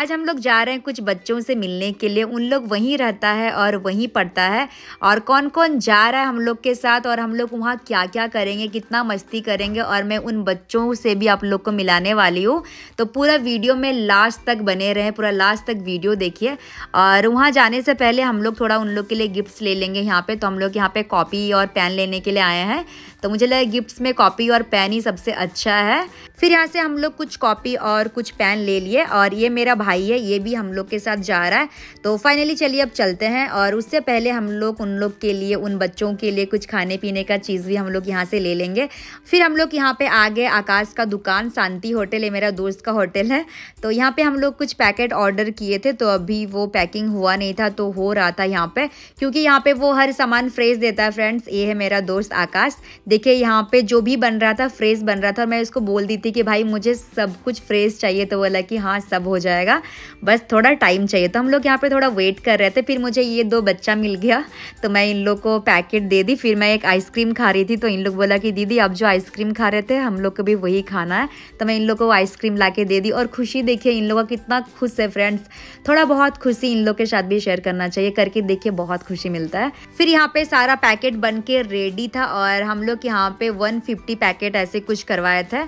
आज हम लोग जा रहे हैं कुछ बच्चों से मिलने के लिए उन लोग वहीं रहता है और वहीं पढ़ता है और कौन कौन जा रहा है हम लोग के साथ और हम लोग वहाँ क्या क्या करेंगे कितना मस्ती करेंगे और मैं उन बच्चों से भी आप लोग को मिलाने वाली हूँ तो पूरा वीडियो में लास्ट तक बने रहे पूरा लास्ट तक वीडियो देखिए और वहाँ जाने से पहले हम लोग थोड़ा उन लोग के लिए गिफ्ट्स ले लेंगे यहाँ पर तो हम लोग यहाँ पर कॉपी और पेन लेने के लिए आए हैं तो मुझे लगा गिफ्ट्स में कॉपी और पेन ही सबसे अच्छा है फिर यहाँ से हम लोग कुछ कॉपी और कुछ पेन ले लिए और ये मेरा भाई है ये भी हम लोग के साथ जा रहा है तो फाइनली चलिए अब चलते हैं और उससे पहले हम लोग उन लोग के लिए उन बच्चों के लिए कुछ खाने पीने का चीज़ भी हम लोग यहाँ से ले लेंगे फिर हम लोग यहाँ पे आ गए आकाश का दुकान शांति होटल है मेरा दोस्त का होटल है तो यहाँ पे हम लोग कुछ पैकेट ऑर्डर किए थे तो अभी वो पैकिंग हुआ नहीं था तो हो रहा था यहाँ पे क्योंकि यहाँ पे वो हर सामान फ्रेश देता है फ्रेंड्स ये है मेरा दोस्त आकाश देखिए यहाँ पे जो भी बन रहा था फ्रेश बन रहा था मैं उसको बोल दी थी कि भाई मुझे सब कुछ फ्रेश चाहिए तो बोला कि हाँ सब हो जाएगा गया बस थोड़ा टाइम चाहिए तो हम लोग यहाँ पे थोड़ा वेट कर रहे थे फिर मुझे ये दो बच्चा मिल गया तो मैं इन लोग को पैकेट दे दी फिर मैं एक आइसक्रीम खा रही थी तो इन लोग बोला कि दीदी आप जो आइसक्रीम खा रहे थे हम लोग को भी वही खाना है तो मैं इन लोग को आइसक्रीम ला दे दी और खुशी देखिए इन लोगों का कितना खुश है फ्रेंड्स थोड़ा बहुत खुशी इन लोग के साथ भी शेयर करना चाहिए करके देखिए बहुत खुशी मिलता है फिर यहाँ पर सारा पैकेट बन के रेडी था और हम लोग यहाँ पर वन पैकेट ऐसे कुछ करवाए थे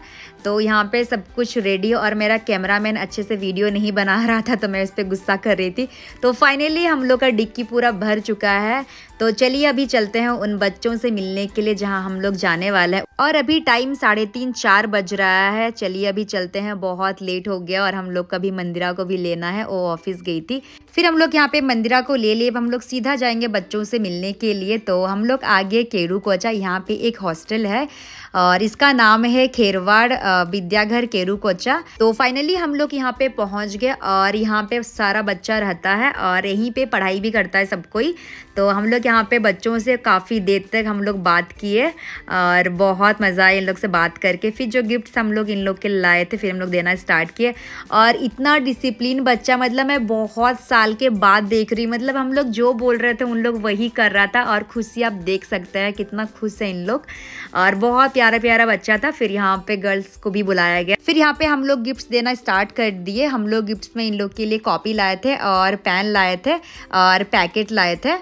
तो यहाँ पे सब कुछ रेडी और मेरा कैमरामैन अच्छे से वीडियो नहीं बना रहा था तो मैं उस पर गुस्सा कर रही थी तो फाइनली हम लोग का डिक्की पूरा भर चुका है तो चलिए अभी चलते हैं उन बच्चों से मिलने के लिए जहाँ हम लोग जाने वाला है और अभी टाइम साढ़े तीन चार बज रहा है चलिए अभी चलते हैं बहुत लेट हो गया और हम लोग का भी मंदिरा को भी लेना है वो ऑफिस गई थी फिर हम लोग यहाँ पे मंदिरा को ले लिए हम लोग सीधा जाएंगे बच्चों से मिलने के लिए तो हम लोग आगे केरू कोचा यहाँ पे एक हॉस्टल है और इसका नाम है खेरवाड़ विद्याघर केरू कोचा तो फाइनली हम लोग यहाँ पे पहुँच गए और यहाँ पे सारा बच्चा रहता है और यहीं पे पढ़ाई भी करता है सब कोई तो हम लोग यहाँ पे बच्चों से काफ़ी देर तक हम लोग बात किए और बहुत मज़ा आया इन लोग से बात करके फिर जो गिफ्ट्स हम लोग इन लोग के लाए थे फिर हम लोग देना स्टार्ट किए और इतना डिसिप्लिन बच्चा मतलब मैं बहुत साल के बाद देख रही मतलब हम लोग जो बोल रहे थे उन लोग वही कर रहा था और खुशी आप देख सकते हैं कितना खुश है इन लोग और बहुत प्यार प्यारा प्यारा बच्चा था फिर यहाँ पे गर्ल्स को भी बुलाया गया फिर यहाँ पे हम लोग गिफ्ट देना स्टार्ट कर दिए हम लोग गिफ्ट में इन लोग के लिए कॉपी लाए थे और पेन लाए थे और पैकेट लाए थे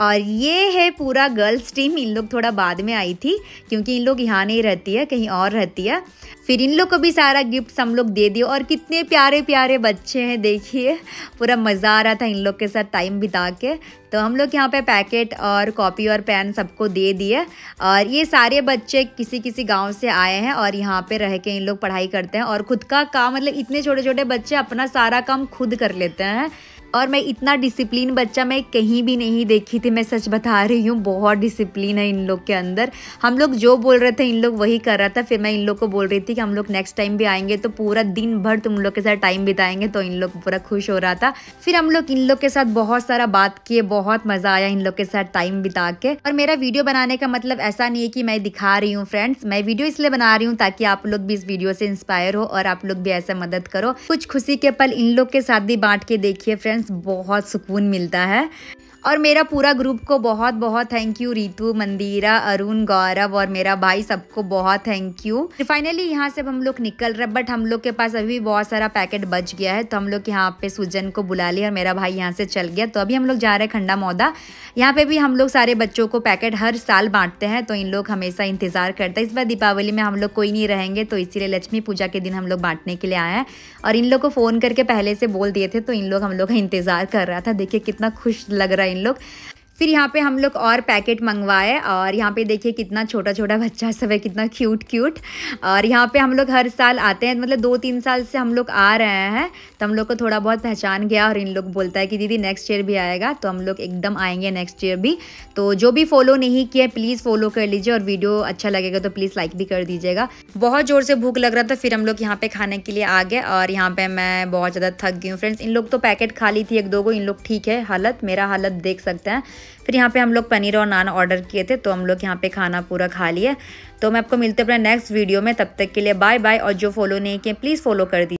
और ये है पूरा गर्ल्स टीम इन लोग थोड़ा बाद में आई थी क्योंकि इन लोग यहाँ नहीं रहती है कहीं और रहती है फिर इन लोग को भी सारा गिफ्ट हम लोग दे दिए और कितने प्यारे प्यारे बच्चे हैं देखिए पूरा मज़ा आ रहा था इन लोग के साथ टाइम बिता के तो हम लोग यहाँ पे पैकेट और कॉपी और पेन सबको दे दिए और ये सारे बच्चे किसी किसी गांव से आए हैं और यहाँ पे रह के इन लोग पढ़ाई करते हैं और खुद का काम मतलब इतने छोटे छोटे बच्चे अपना सारा काम खुद कर लेते हैं और मैं इतना डिसिप्लिन बच्चा मैं कहीं भी नहीं देखी थी मैं सच बता रही हूँ बहुत डिसिप्लिन है इन लोग के अंदर हम लोग जो बोल रहे थे इन लोग वही कर रहा था फिर मैं इन लोग को बोल रही थी कि हम लोग नेक्स्ट टाइम भी आएंगे तो पूरा दिन भर तुम लोग के साथ टाइम बिताएंगे तो इन लोग पूरा खुश हो रहा था फिर हम लोग इन लोग के साथ बहुत सारा बात किए बहुत मज़ा आया इन लोग के साथ टाइम बिता के और मेरा वीडियो बनाने का मतलब ऐसा नहीं है कि मैं दिखा रही हूँ फ्रेंड्स मैं वीडियो इसलिए बना रही हूँ ताकि आप लोग भी इस वीडियो से इंस्पायर हो और आप लोग भी ऐसा मदद करो कुछ खुशी के पल इन लोग के साथ भी बांट के देखिए फ्रेंड्स फ्रेंड्स बहुत सुकून मिलता है और मेरा पूरा ग्रुप को बहुत बहुत थैंक यू रितु मंदिरा अरुण गौरव और मेरा भाई सबको बहुत थैंक यू फाइनली यहाँ से हम लोग निकल रहे बट हम लोग के पास अभी बहुत सारा पैकेट बच गया है तो हम लोग यहाँ पे सुजन को बुला लिया और मेरा भाई यहाँ से चल गया तो अभी हम लोग जा रहे हैं खंडा मौदा यहाँ पे भी हम लोग सारे बच्चों को पैकेट हर साल बांटते हैं तो इन लोग हमेशा इंतजार करते हैं इस बार दीपावली में हम लोग कोई नहीं रहेंगे तो इसीलिए लक्ष्मी पूजा के दिन हम लोग बांटने के लिए आए हैं और इन लोग को फ़ोन करके पहले से बोल दिए थे तो इन लोग हम लोग का इंतज़ार कर रहा था देखिए कितना खुश लग रहा है इन लोग फिर यहाँ पे हम लोग और पैकेट मंगवाए और यहाँ पे देखिए कितना छोटा छोटा बच्चा सब है कितना क्यूट क्यूट और यहाँ पे हम लोग हर साल आते हैं मतलब दो तीन साल से हम लोग आ रहे हैं तो हम लोग को थोड़ा बहुत पहचान गया और इन लोग बोलता है कि दीदी नेक्स्ट ईयर भी आएगा तो हम लोग एकदम आएंगे नेक्स्ट ईयर भी तो जो भी फॉलो नहीं किया प्लीज़ फॉलो कर लीजिए और वीडियो अच्छा लगेगा तो प्लीज़ लाइक भी कर दीजिएगा बहुत ज़ोर से भूख लग रहा था फिर हम लोग यहाँ पर खाने के लिए आ गए और यहाँ पर मैं बहुत ज़्यादा थक गई हूँ फ्रेंड्स इन लोग तो पैकेट खाली थी एक दो को इन लोग ठीक है हालत मेरा हालत देख सकते हैं फिर यहाँ पे हम लोग पनीर और नान ऑर्डर किए थे तो हम लोग यहाँ पे खाना पूरा खा लिया तो मैं आपको मिलते अपने नेक्स्ट वीडियो में तब तक के लिए बाय बाय और जो फॉलो नहीं किए प्लीज़ फॉलो कर दीजिए